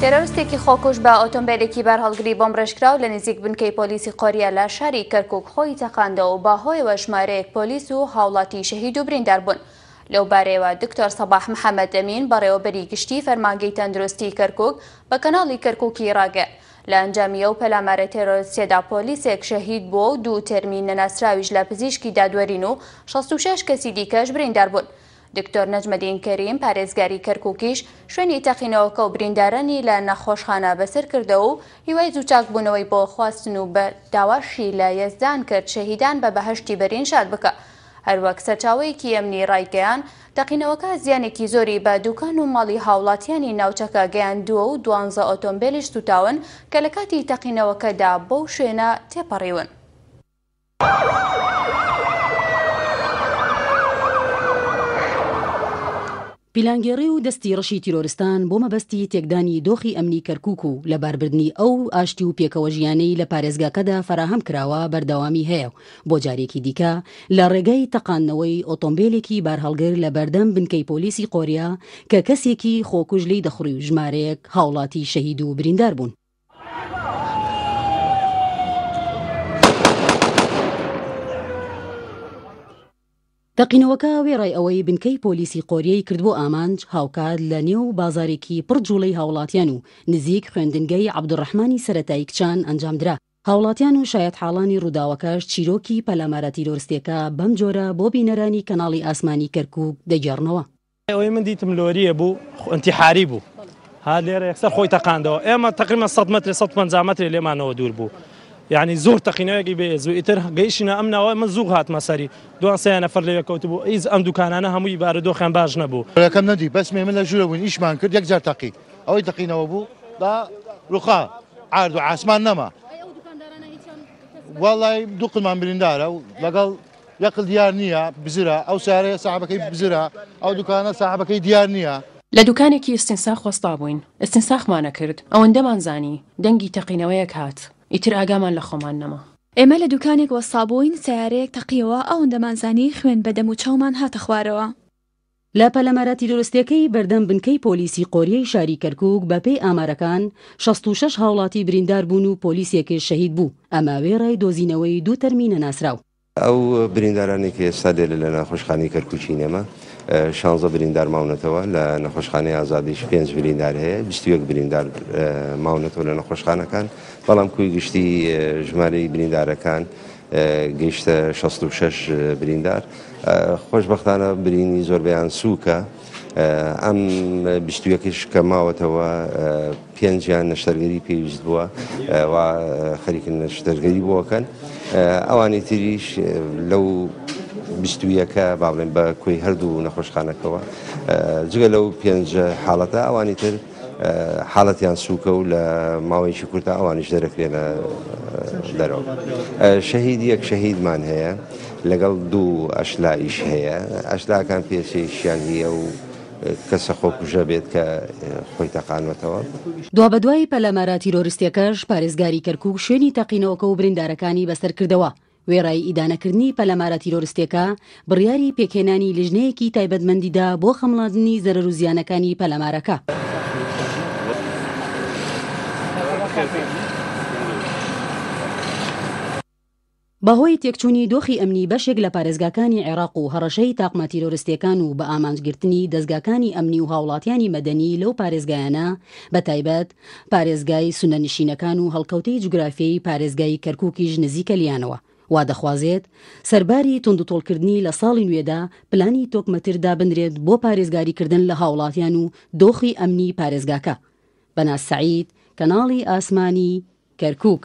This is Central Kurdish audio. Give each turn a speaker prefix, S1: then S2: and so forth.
S1: تێرەویستێکی خۆکوش بە ئۆتۆمبیلێکی بەرهەڵگری بۆم ڕێژکرااو لە نزیک بنکەی پۆلیسی قۆریە لە شاری کەرکک خۆی تەقاندەوە و باهۆیەوە ژمارەیەک پۆلیس و هاوڵاتی شەهید و بریندار بوون. لەو بارەیەوە دکتۆر سەباح محەممەد ئەمین بەڕێوەبەری گشتی فەرمانگەی تەندروستی کەرکک بە کەناڵی کەرککی ڕاگە. لە ئەنجامیە و پەلامارە تێرۆسیێدا پۆلیسێک شەهید بۆ و دوو تەرمی نەناسراویش لە پزیشکی دادوەرین و 66 کەسی دیکەش بریندار بوون. دکتۆر نەجمەدین کەریم پارێزگاری کەرکووکیش شوێنی تەقینەوەکە و بریندارانی لە نەخۆشخانە بەسەر کردە و هیوای زوچاک بوونەوەی بۆ خواستن و بە داواشی لە یەزدان کرد شەهیدان بە بەهشتی بەرین شاد بکە. هەروەک سەرچاوەیەکی ئەمنی ڕایگەیان تەقینەوەکە زیانێکی زۆری بە دوکان و ماڵی هاوڵاتیانی ناوچەکە گەیان دووە و دوانزە ئۆتۆمبیلیش سوتاون کە لە کاتی تەقینەوەکەدا بەو شوێنە
S2: تێپەڕیون. پیلانگێڕی و دەستی ڕەشی تیرۆرستان بۆ مەبەستی تێکدانی دۆخی ئەمنی کەرکک و لە باربردنی ئەو ئاشتی و پێکەوە ژیانەی لە پارێزگاکەدا فراهەم کراوە بەردەوامی هەیە بۆ جارێکی دیکە لە ڕێگەی تەقانەوەی ئۆتۆمبیلێکی بارهەڵگر لە بەردەم بنکەی پۆلیسی قۆریا کە کەسێکی خۆکوژلی دەخڕی و ژمارەیەک هاوڵاتی شەهید و بریندار بوون تەقینەوەکە وێڕای ئەوەی بنکەی پۆلیسی قۆریەی کردبوو ئامانج هاوکات لە نێو بازارێکی پڕجوڵەی هاوڵاتیان و نزیک خوێندنگەی عبدوڕحمانی سەتایی کچان ئەنجامدرا هاوڵاتیان و شاید حاڵانی ڕووداوەکەش چیرۆکی پەلامارە تیرۆستێکە بەم جۆرە بۆ بینەرانی کەناڵی ئاسمانی کەرکک دەگەڕنەوە ئەوەی من دیتم لۆریە بوو انتیحاری بوو ها لێرە یەکسەر خۆی تەقاندەوە ئێمە تقریمە 100 متر 150 متر لێمانەوە دوور بوو یعنی زۆر تەقینەیەکی بێ زوئیتر گەیشینە ئەم ناوای من زوو هاتمە سەری دوان سیان نەفر لەوێ
S3: کەوت بوو ئیز ئەم دوکانانە هەمووی بارەدۆخیان باش نەبوو ەکەم نەدی بەس مێ من لە ژورە بوون ئیشمان کرد یەک جار تەقی ئەوەی تەقینەوە بوو دا ڕوخا ئارد و عسمان نەما وڵی دوو قمان بریندارە و لەگەڵ یەقل دیار نییە بزرە ئەو سارەیە ساحبەکەی بزرە ئەو دوکانە ساحبەکەی دیار نییە
S1: لە دوکانێکی ئستنسا
S2: خۆستا بووین ئستنساخمانە کرد ئەوەندەمان زانی دەنگی تەقینەوەیەک هات ئیتر ئاگامان لە خۆمان نەما
S1: ئێمە لە دوکانێک وە سابۆین سیارەیەک تەقیەوە ئەوەندەمانزانی خوێن بەدەم و چاومان هاتە خوارەوە
S2: لە پەلەمەرەتی درستیەکەی بەردەم بنکەی پۆلیسی قۆریەی شاری کەرکک بەپێی ئامارەکان 66 هاوڵاتی بریندار بوون و پۆلیسیەکە شەهید بوو ئەماوێڕای دۆزینەوەی دوو تەرمینە ناسراو
S3: ئەو بریندارانی کە ئێستا دێ لە ناخۆشخانی کەرکوچینەمە شانزە بریندار ماونەتەوە لە نەخۆشخانەی ئازادیش پێنج بریندار هەیە بیستوەک بریندار ماونەتەوە لە نەخۆشخانەکان بەڵام کوی گشتی ژمارەی بریندارەکان گەیشتە 66 بریندار خۆشببختانە برینی زۆربیان سووکە ئەم بیستویەکەش کە ماوەتەوە پێنجیان نەشتەرگەری پێویست بووە خەریکن نەشتەرگەری بووەکەن ئەوانی تریش لەو بیستویەکە باڵێن بە کوی هەردوو نەخۆشخانەکەەوە جگە لەو پێنج حاڵەتە ئەوانی تر حاڵەتیان سوکە و لە ماوەیکی کورتە ئەوانش دەرەکرێنە دەرەوە شەهید یەک شەهیدمان هەیە لەگەڵ دوو ئەشلائیش هەیە ئەشلاکان پێچێکیان هیە و کەسە خۆکوژە بێت کە خۆی تەقانوەتەوە
S2: دوا بەدوای پەلەمارە تیرۆریستەکەش پارێزگاری کەرکک شوێنی تەقینەوەکە و بریندارەکانی بەسەر کردەوە وێڕایی ئیدانەکردنی پەلەمارە تیرۆریستێکە بڕیاری پێکهێنانی لژنەیەکی تایبەتمەندیدا بۆ خەمڵاندنی زەرروزیانەکانی پەلەمارەکە. بەهۆی تێکچوونی دۆخی ئەمنی بەشێک لە پارێزگاکانی عێراق و هەڕەشەی تاقمە تیرۆریستەکان و بە ئامانجگرتنی دەستگاکانی ئەمنی و هاوڵاتیانی مەدەنی لەو پارێزگایانە بە تایبەت پارێزگای سونەنشینەکان و هەڵکەوتەی جوگرافیایی پارێزگای کەرکووکیش نزیکە لیانەوە وا دەخوازێت سەرباری تند و تۆڵکردنی لە ساڵی نوێدا پلانی تۆکمەتردا بنرێت بۆ پارێزگاریکردن لە هاوڵاتیان و دۆخی ئەمنی پارێزگاکە بەناسعید کەناڵی ئاسمانی کەرکک